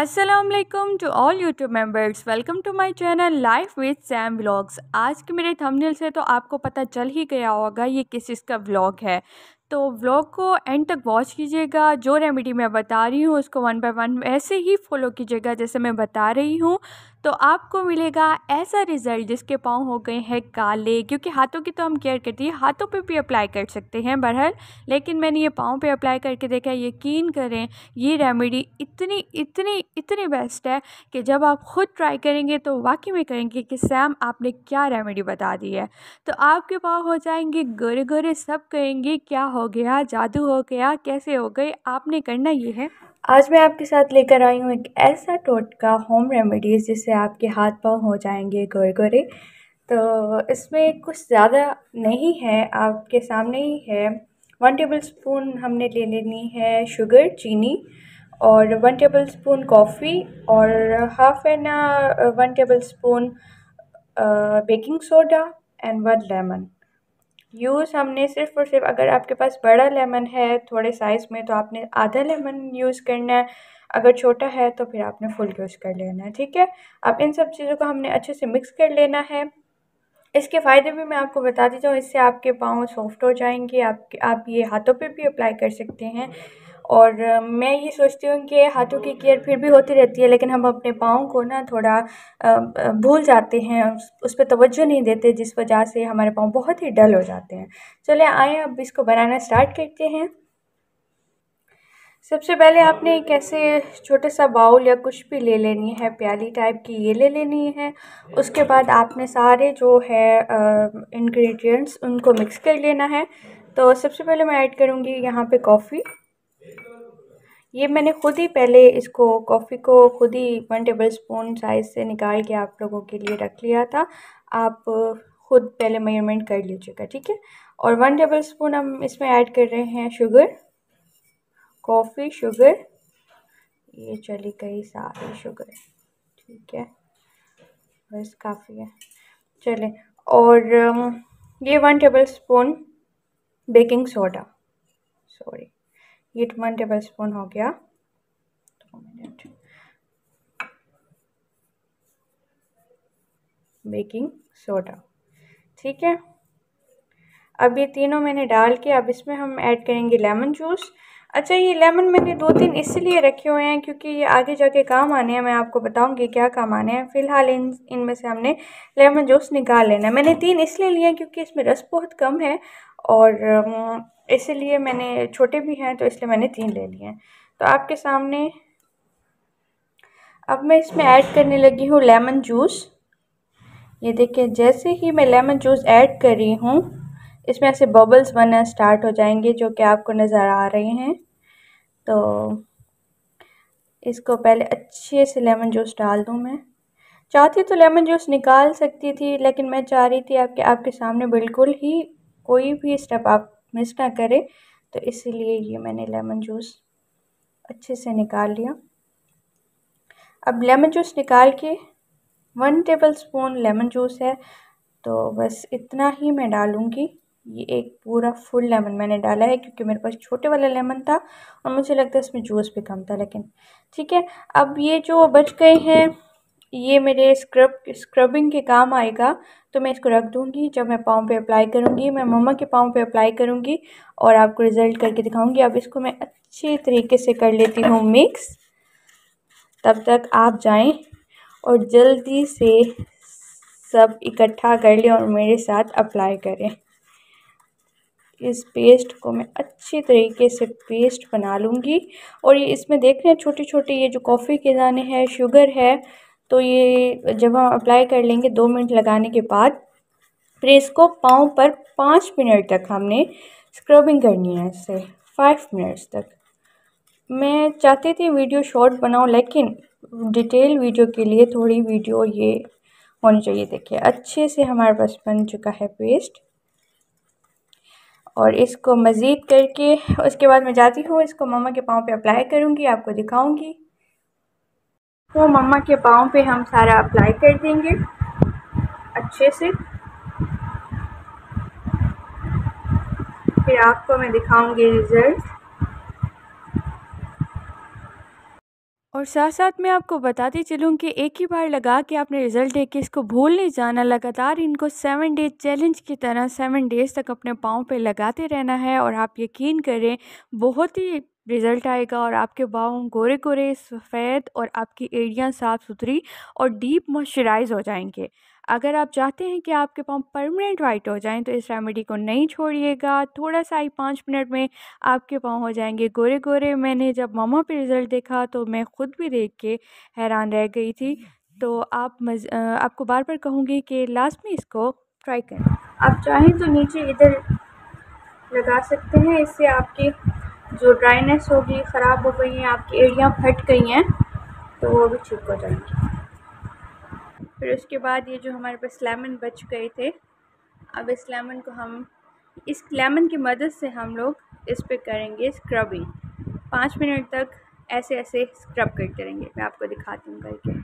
Aslam to all YouTube members welcome to my channel life with Sam vlogs आज के मेरे thumbnail से तो आपको पता चल ही गया होगा ये किस चीज़ का व्लॉग है तो व्लॉग को एंड तक वॉच कीजिएगा जो रेमेडी मैं बता रही हूँ उसको वन बाय वन ऐसे ही फॉलो कीजिएगा जैसे मैं बता रही हूँ तो आपको मिलेगा ऐसा रिज़ल्ट जिसके पाँव हो गए हैं काले क्योंकि हाथों की तो हम केयर करती है हाथों पे भी अप्लाई कर सकते हैं बहरहाल लेकिन मैंने ये पाँव पे अप्लाई करके देखा यकीन करें ये रेमेडी इतनी इतनी इतनी बेस्ट है कि जब आप ख़ुद ट्राई करेंगे तो वाकई में करेंगे कि सैम आपने क्या रेमेडी बता दी है तो आपके पाँव हो जाएंगे गोरे गोरे सब कहेंगे क्या हो हो गया जादू हो गया कैसे हो गए आपने करना ये है आज मैं आपके साथ लेकर आई हूँ एक ऐसा टोटका होम रेमेडीज़ जिससे आपके हाथ पाँव हो जाएंगे गोरे तो इसमें कुछ ज़्यादा नहीं है आपके सामने ही है वन टेबल स्पून हमने ले लेनी है शुगर चीनी और वन टेबल स्पून कॉफ़ी और half and one tablespoon baking soda and one lemon use हमने सिर्फ़ और सिर्फ़ अगर आपके पास बड़ा लेमन है थोड़े साइज़ में तो आपने आधा लेमन यूज़ करना है अगर छोटा है तो फिर आपने फुल यूज़ कर लेना है ठीक है अब इन सब चीज़ों को हमने अच्छे से मिक्स कर लेना है इसके फ़ायदे भी मैं आपको बता दी जाऊँ इससे आपके पाँव सॉफ्ट हो जाएंगे आप आप ये हाथों पे भी अप्लाई कर सकते हैं और मैं ये सोचती हूँ कि हाथों की केयर फिर भी होती रहती है लेकिन हम अपने पाँव को ना थोड़ा भूल जाते हैं उस पर तोज्जो नहीं देते जिस वजह से हमारे पाँव बहुत ही डल हो जाते हैं चले आए अब इसको बनाना स्टार्ट करते हैं सबसे पहले आपने एक ऐसे छोटे सा बाउल या कुछ भी ले लेनी है प्याली टाइप की ये ले लेनी है उसके बाद आपने सारे जो है इंग्रेडिएंट्स उनको मिक्स कर लेना है तो सबसे पहले मैं ऐड करूँगी यहाँ पे कॉफ़ी ये मैंने खुद ही पहले इसको कॉफ़ी को खुद ही वन टेबल स्पून साइज़ से निकाल के आप लोगों के लिए रख लिया था आप खुद पहले मेजरमेंट कर लीजिएगा ठीक है और वन टेबल स्पून हम इसमें ऐड कर रहे हैं शुगर कॉफ़ी शुगर ये चली गई सारी शुगर ठीक है बस काफ़ी है चले और ये one tablespoon baking soda sorry at one tablespoon हो गया दो मिनट बेकिंग सोडा ठीक है अब ये तीनों मैंने डाल के अब इसमें हम ऐड करेंगे लेमन जूस अच्छा ये लेमन मैंने दो तीन इसलिए रखे हुए हैं क्योंकि ये आगे जाके काम आने हैं मैं आपको बताऊंगी क्या काम आने हैं फ़िलहाल इन इनमें से हमने लेमन जूस निकाल लेना मैंने तीन इसलिए लिए हैं क्योंकि इसमें रस बहुत कम है और इसीलिए मैंने छोटे भी हैं तो इसलिए मैंने तीन ले लिए हैं तो आपके सामने अब मैं इसमें ऐड करने लगी हूँ लेमन जूस ये देखिए जैसे ही मैं लेमन जूस ऐड कर रही हूँ इसमें ऐसे बबल्स बनना स्टार्ट हो जाएंगे जो कि आपको नज़र आ रहे हैं तो इसको पहले अच्छे से लेमन जूस डाल दूँ मैं चाहती तो लेमन जूस निकाल सकती थी लेकिन मैं चाह रही थी आपके आपके सामने बिल्कुल ही कोई भी स्टेप आप मिस ना करे तो इसीलिए ये मैंने लेमन जूस अच्छे से निकाल लिया अब लेमन जूस निकाल के one tablespoon lemon juice है तो बस इतना ही मैं डालूँगी ये एक पूरा फुल लेमन मैंने डाला है क्योंकि मेरे पास छोटे वाला लेमन था और मुझे लगता है इसमें जूस भी कम था लेकिन ठीक है अब ये जो बच गए हैं ये मेरे स्क्रब स्क्रबिंग के काम आएगा तो मैं इसको रख दूँगी जब मैं पाँव पे अप्लाई करूँगी मैं मम्मा के पाँव पे अप्लाई करूँगी और आपको रिज़ल्ट करके दिखाऊँगी अब इसको मैं अच्छे तरीके से कर लेती हूँ मिक्स तब तक आप जाएं और जल्दी से सब इकट्ठा कर लें और मेरे साथ अप्लाई करें इस पेस्ट को मैं अच्छे तरीके से पेस्ट बना लूँगी और ये इसमें देख रहे हैं छोटे छोटे ये जो कॉफ़ी के दाने हैं शुगर है तो ये जब हम अप्लाई कर लेंगे दो मिनट लगाने के बाद प्रेस को पाँव पर पाँच मिनट तक हमने स्क्रबिंग करनी है इससे फाइव मिनट्स तक मैं चाहती थी वीडियो शॉर्ट बनाऊं लेकिन डिटेल वीडियो के लिए थोड़ी वीडियो ये होनी चाहिए देखिए अच्छे से हमारे पास बन चुका है पेस्ट और इसको मज़ीद करके उसके बाद मैं जाती हूँ इसको मामा के पाँव पे अप्लाई करूँगी आपको दिखाऊँगी तो मम्मा के पाँव पे हम सारा अप्लाई कर देंगे अच्छे से फिर आपको मैं दिखाऊंगी रिज़ल्ट और साथ साथ मैं आपको बताती चलूँ कि एक ही बार लगा के आपने रिज़ल्ट देख के इसको भूल नहीं जाना लगातार इनको सेवन डेज चैलेंज की तरह सेवन डेज़ तक अपने पाँव पे लगाते रहना है और आप यकीन करें बहुत ही रिज़ल्ट आएगा और आपके बाल गोरे गोरे सफ़ेद और आपकी एड़ियाँ साफ़ सुथरी और डीप मॉइस्चराइज हो जाएंगे अगर आप चाहते हैं कि आपके पाँव परमानेंट वाइट हो जाएं तो इस रेमेडी को नहीं छोड़िएगा थोड़ा सा ही पाँच मिनट में आपके पाँव हो जाएंगे गोरे गोरे मैंने जब मामा पे रिज़ल्ट देखा तो मैं ख़ुद भी देख के हैरान रह गई थी तो हम्म। आप मज आपको बार बार कहूँगी कि लास्ट में इसको ट्राई करें आप चाहें तो नीचे इधर लगा सकते हैं इससे आपकी जो ड्राइनेस होगी ख़राब हो गई हैं आपकी एड़ियाँ फट गई हैं तो वो भी ठीक हो जाएंगी फिर उसके बाद ये जो हमारे पास लेमन बच गए थे अब इस लेमन को हम इस लेमन की मदद से हम लोग इस पर करेंगे स्क्रबिंग पाँच मिनट तक ऐसे ऐसे स्क्रब करते रहेंगे मैं आपको दिखाती हूँ करके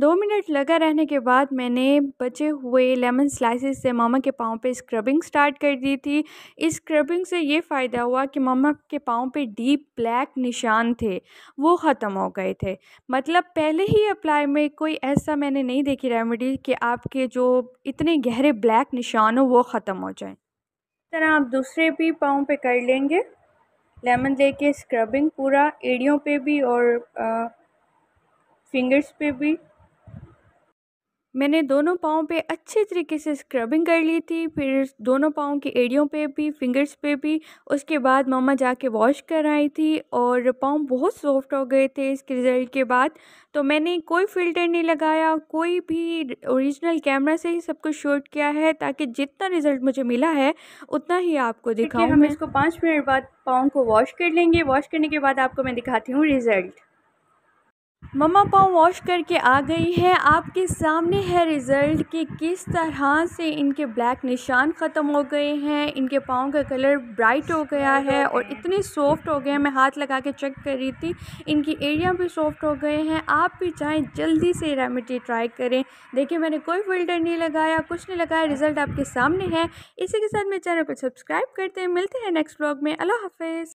दो मिनट लगा रहने के बाद मैंने बचे हुए लेमन स्लाइसेस से मामा के पाँव पे स्क्रबिंग स्टार्ट कर दी थी इस स्क्रबिंग से ये फ़ायदा हुआ कि मामा के पाँव पे डीप ब्लैक निशान थे वो ख़त्म हो गए थे मतलब पहले ही अप्लाई में कोई ऐसा मैंने नहीं देखी रेमेडी कि आपके जो इतने गहरे ब्लैक निशान हो वो ख़त्म हो जाए तरह आप दूसरे भी पाँव पर कर लेंगे लेमन लेके स्क्रबिंग पूरा एड़ियों पर भी और आ, फिंगर्स पे भी मैंने दोनों पाँव पे अच्छे तरीके से स्क्रबिंग कर ली थी फिर दोनों पाँव की एड़ियों पे भी फिंगर्स पे भी उसके बाद मामा जाके वॉश कराई थी और पाँव बहुत सॉफ्ट हो गए थे इसके रिज़ल्ट के बाद तो मैंने कोई फ़िल्टर नहीं लगाया कोई भी ओरिजिनल कैमरा से ही सब कुछ शूट किया है ताकि जितना रिज़ल्ट मुझे मिला है उतना ही आपको दिखाऊँ हम इसको पाँच मिनट बाद पाँव को वॉश कर लेंगे वॉश करने के बाद आपको मैं दिखाती हूँ रिज़ल्ट ममा पाँव वॉश करके आ गई है आपके सामने है रिज़ल्ट कि किस तरह से इनके ब्लैक निशान ख़त्म हो गए हैं इनके पाँव का कलर ब्राइट हो गया है और इतने सॉफ्ट हो गए हैं मैं हाथ लगा के चेक कर रही थी इनकी एरिया भी सॉफ्ट हो गए हैं आप भी चाहें जल्दी से रेमेडी ट्राई करें देखिए मैंने कोई फिल्टर नहीं लगाया कुछ नहीं लगाया रिज़ल्ट आपके सामने है इसी के साथ मेरे चैनल को सब्सक्राइब करते हैं मिलते हैं नेक्स्ट ब्लॉग में अल्लाह हाफ़